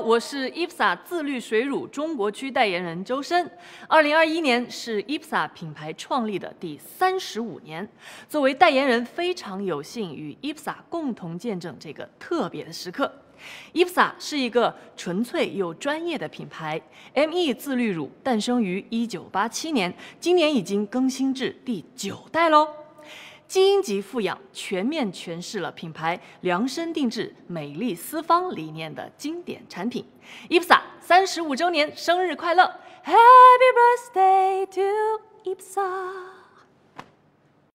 我是伊普萨自律水乳中国区代言人周深。二零二一年是伊普萨品牌创立的第三十五年，作为代言人，非常有幸与伊普萨共同见证这个特别的时刻。伊普萨是一个纯粹又专业的品牌，ME 自律乳诞生于一九八七年，今年已经更新至第九代喽。基因级富养，全面诠释了品牌量身定制美丽私方理念的经典产品，伊普萨三十五周年生日快乐，Happy birthday to IPSA！